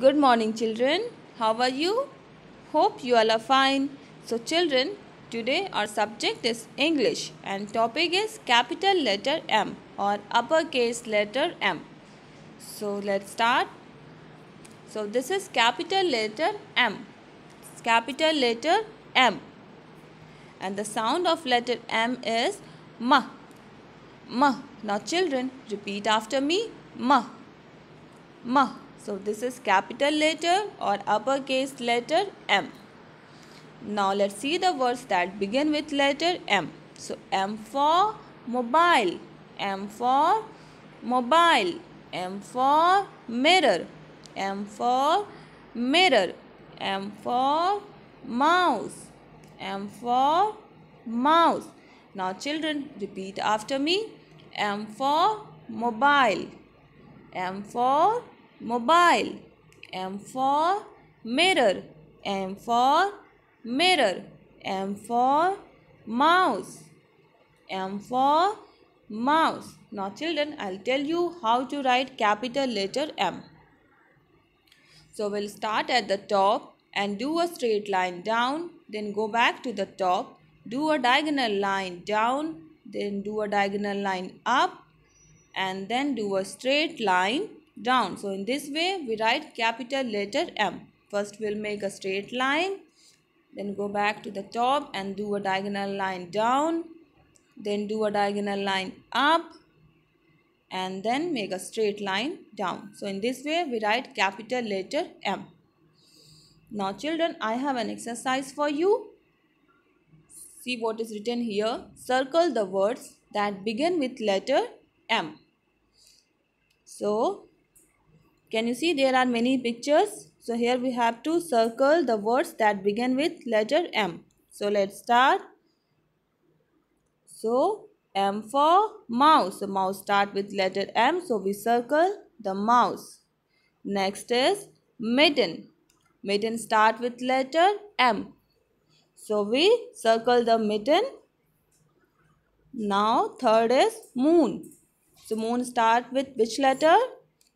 Good morning children. How are you? Hope you all are fine. So children, today our subject is English and topic is capital letter M or uppercase letter M. So let's start. So this is capital letter M. It's capital letter M. And the sound of letter M is ma. Ma. Now children, repeat after me. Ma. Ma. So this is capital letter or uppercase letter M. Now let's see the words that begin with letter M. So M for mobile, M for mobile, M for mirror, M for mirror, M for mouse, M for mouse. Now children repeat after me. M for mobile, M for mobile m for mirror m for mirror m for mouse m for mouse now children i'll tell you how to write capital letter m so we'll start at the top and do a straight line down then go back to the top do a diagonal line down then do a diagonal line up and then do a straight line down. So in this way we write capital letter M. First we'll make a straight line. Then go back to the top and do a diagonal line down. Then do a diagonal line up. And then make a straight line down. So in this way we write capital letter M. Now children I have an exercise for you. See what is written here. Circle the words that begin with letter M. So can you see there are many pictures? So here we have to circle the words that begin with letter M. So let's start. So M for mouse. So mouse start with letter M. So we circle the mouse. Next is mitten. Mitten start with letter M. So we circle the mitten. Now third is moon. So moon start with which letter?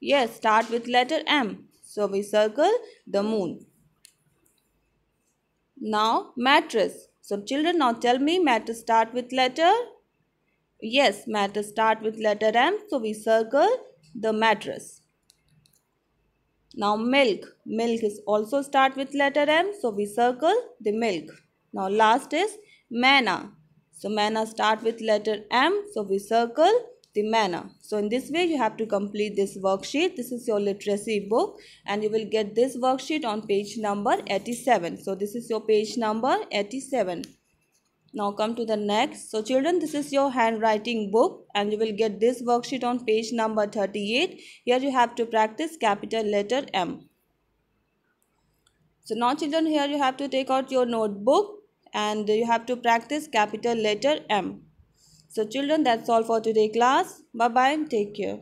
Yes, start with letter M. So we circle the moon. Now mattress. So children now tell me mattress start with letter. Yes, mattress start with letter M. So we circle the mattress. Now milk. Milk is also start with letter M. So we circle the milk. Now last is manna. So manna start with letter M. So we circle the manner. So in this way you have to complete this worksheet. This is your literacy book and you will get this worksheet on page number 87. So this is your page number 87. Now come to the next. So children this is your handwriting book and you will get this worksheet on page number 38. Here you have to practice capital letter M. So now children here you have to take out your notebook and you have to practice capital letter M. So children that's all for today class. Bye bye take care.